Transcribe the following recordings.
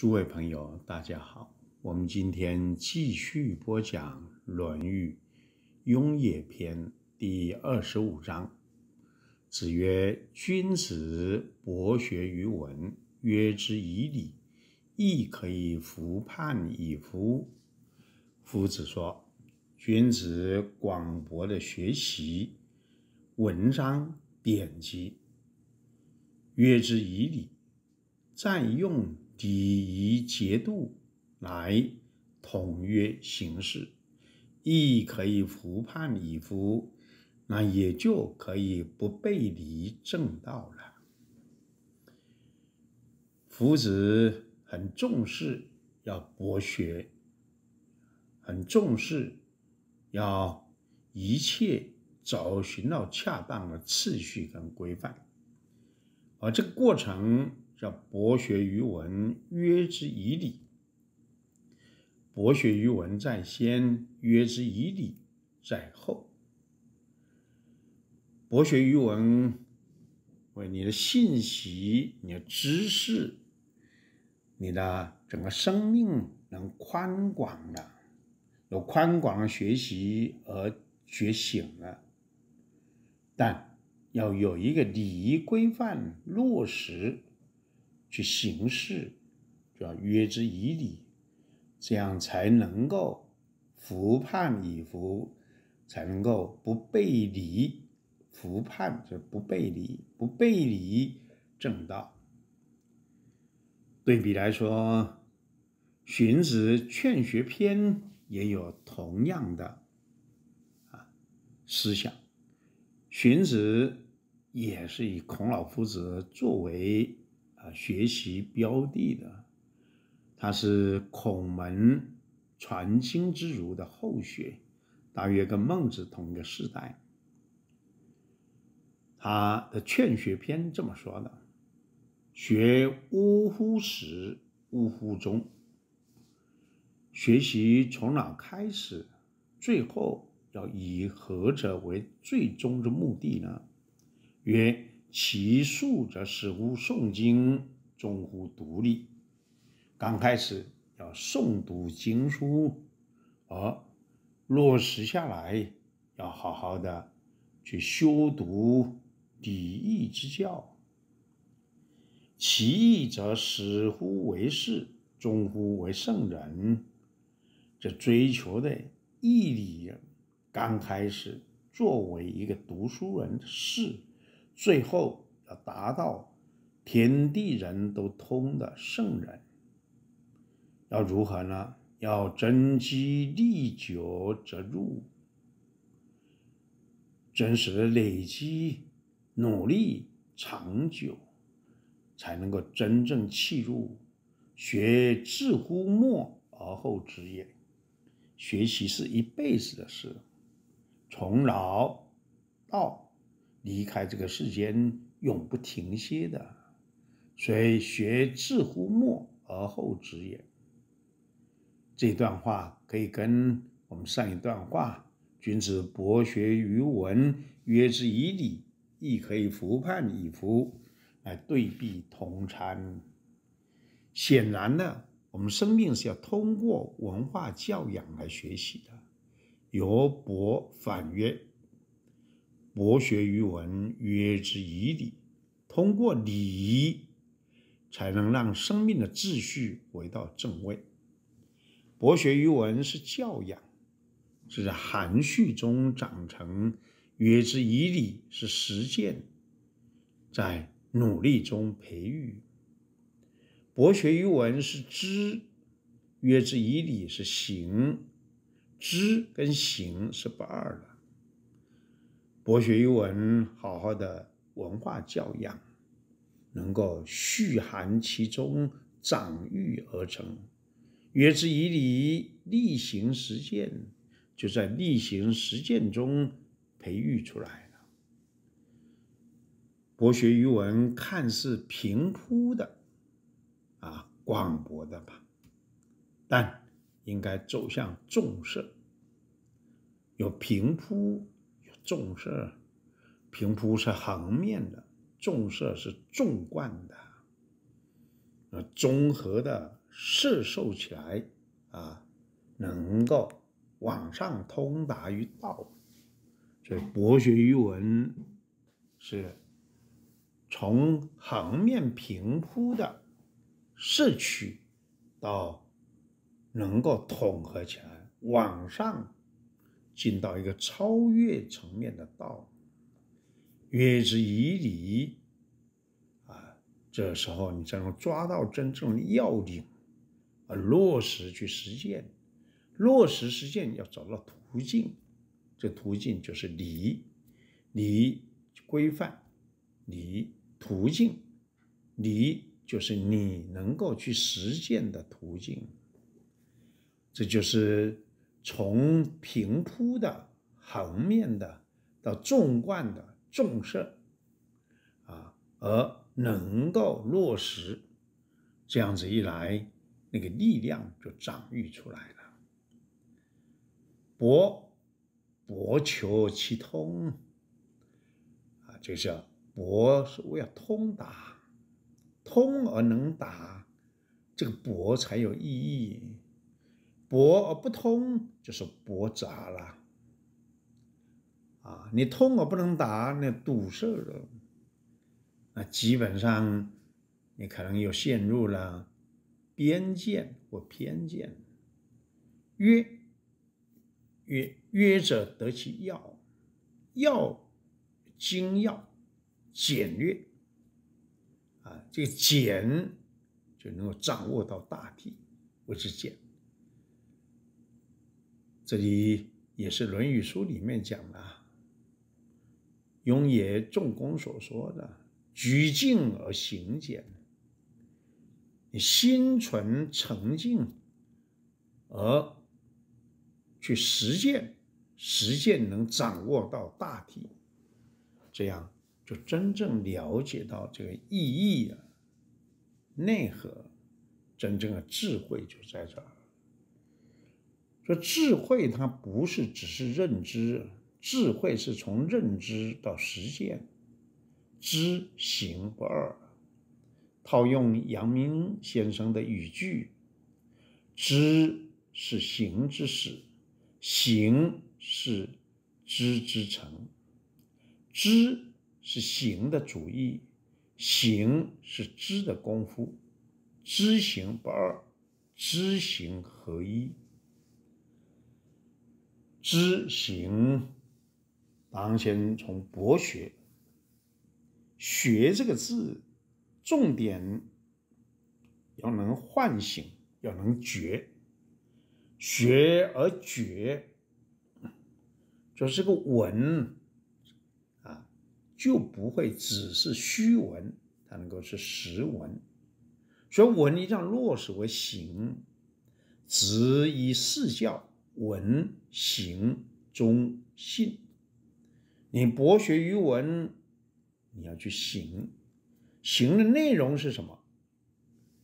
诸位朋友，大家好！我们今天继续播讲《论语·雍也篇》第二十五章。子曰：“君子博学于文，约之以礼，亦可以服判以夫。”夫子说：“君子广博的学习文章典籍，约之以礼，占用。”第一节度来统约行事，亦可以服判以服，那也就可以不背离正道了。夫子很重视要博学，很重视要一切找寻到恰当的次序跟规范，而这个过程。叫“博学于文，约之以礼”。博学于文在先，约之以礼在后。博学于文，为你的信息、你的知识、你的整个生命能宽广的、有宽广的学习而觉醒了，但要有一个礼仪规范落实。去行事，就要约之以礼，这样才能够服判以服，才能够不背离服判，就不背离不背离正道。对比来说，《荀子·劝学篇》也有同样的啊思想，荀子也是以孔老夫子作为。啊，学习标的的，他是孔门传经之儒的后学，大约跟孟子同一个时代。他的《劝学篇》这么说的：学呜呼时，呜呼中。学习从哪开始？最后要以何者为最终的目的呢？曰。其术则始乎诵经，终乎独立。刚开始要诵读经书，而落实下来要好好的去修读礼义之教。其义则始乎为士，终乎为圣人。这追求的义理，刚开始作为一个读书人的事。最后要达到天地人都通的圣人，要如何呢？要真积历久则入，真实累积努力长久，才能够真正契入。学至乎末而后知也，学习是一辈子的事，从老到。离开这个世间永不停歇的，所以学至乎末而后止也。这段话可以跟我们上一段话“君子博学于文，约之以礼，亦可以服判以服”来对比同参。显然呢，我们生命是要通过文化教养来学习的，由博反约。博学于文，约之以礼。通过礼，才能让生命的秩序回到正位。博学于文是教养，是在含蓄中长成；约之以礼是实践，在努力中培育。博学于文是知，约之以礼是行。知跟行是不二的。博学于文，好好的文化教养，能够蓄含其中，长育而成；约之以礼，例行实践，就在例行实践中培育出来了。博学于文，看似平铺的，啊，广博的吧，但应该走向重深，有平铺。重色，平铺是横面的，重色是纵贯的，那综合的涉受起来啊，能够往上通达于道，所以博学于文是，从横面平铺的涉取，到能够统合起来往上。进到一个超越层面的道，越之以理，啊，这时候你才能抓到真正的要领，啊，落实去实践，落实实践要找到途径，这途径就是理，理规范，理途径，理就是你能够去实践的途径，这就是。从平铺的横面的到纵贯的纵深啊，而能够落实，这样子一来，那个力量就长育出来了。博博求其通，啊，就是博是为了通达，通而能达，这个博才有意义。博而不通就是博杂了，啊，你通而不能达，那堵塞了，那基本上你可能又陷入了偏见或偏见。约约约者得其要，要精要，简略，啊，这个简就能够掌握到大体，不是简。这里也是《论语》书里面讲的，雍也、仲弓所说的“居敬而行俭”，你心存诚敬，而去实践，实践能掌握到大体，这样就真正了解到这个意义啊、内核，真正的智慧就在这儿。智慧它不是只是认知，智慧是从认知到实践，知行不二。套用阳明先生的语句：“知是行之始，行是知之成。知是行的主意，行是知的功夫。知行不二，知行合一。”知行，当先从博学。学这个字，重点要能唤醒，要能觉。学而觉，就是个闻啊，就不会只是虚闻，它能够是实闻。所以闻你这样落实为行，直以事教。文行忠信，你博学于文，你要去行，行的内容是什么？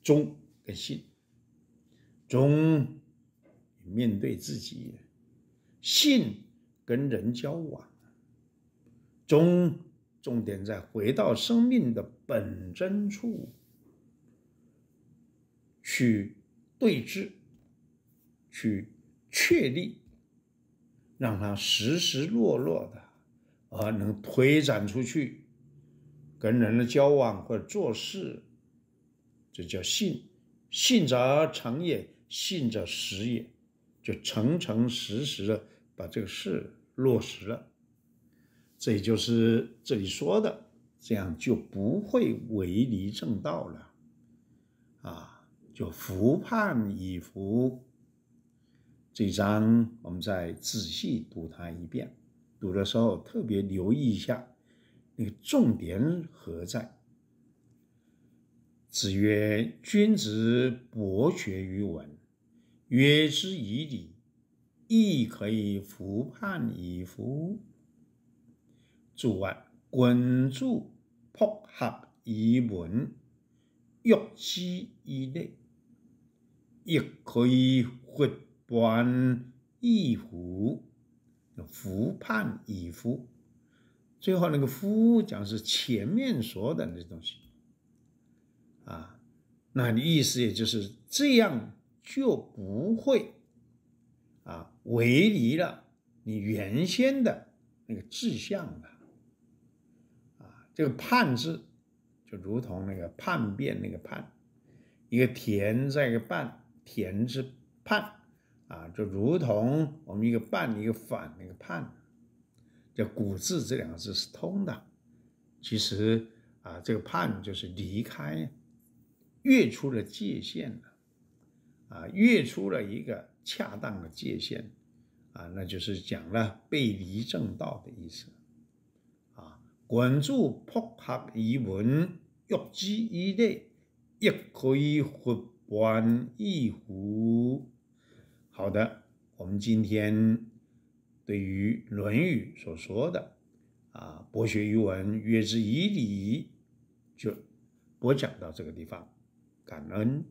忠跟信，忠面对自己，信跟人交往，忠重点在回到生命的本真处去对峙，去。确立，让它实实落落的，而能推展出去，跟人的交往或者做事，这叫信。信则成也，信则实也，就诚诚实实的把这个事落实了。这也就是这里说的，这样就不会违离正道了。啊，就福判以福这一章我们再仔细读它一遍，读的时候特别留意一下，那个重点何在？子曰：“君子博学于文，约之以礼，亦可以服判以服。”注：外：“关注博合以文，欲之以礼，亦可以服。观一夫，夫畔以夫，最后那个夫讲是前面说的那东西啊，那你意思也就是这样就不会啊违离了你原先的那个志向了啊。这个畔字就如同那个叛变那个叛，一个田再一个半，田字畔。啊，就如同我们一个“半”一个“反”那个“叛”，这“古字”这两个字是通的。其实啊，这个“叛”就是离开、越出了界限了，啊，越出了一个恰当的界限啊，那就是讲了背离正道的意思啊。管住破合以文，欲知一内亦可以复完一壶。好的，我们今天对于《论语》所说的“啊，博学于文，约之以礼”，就播讲到这个地方，感恩。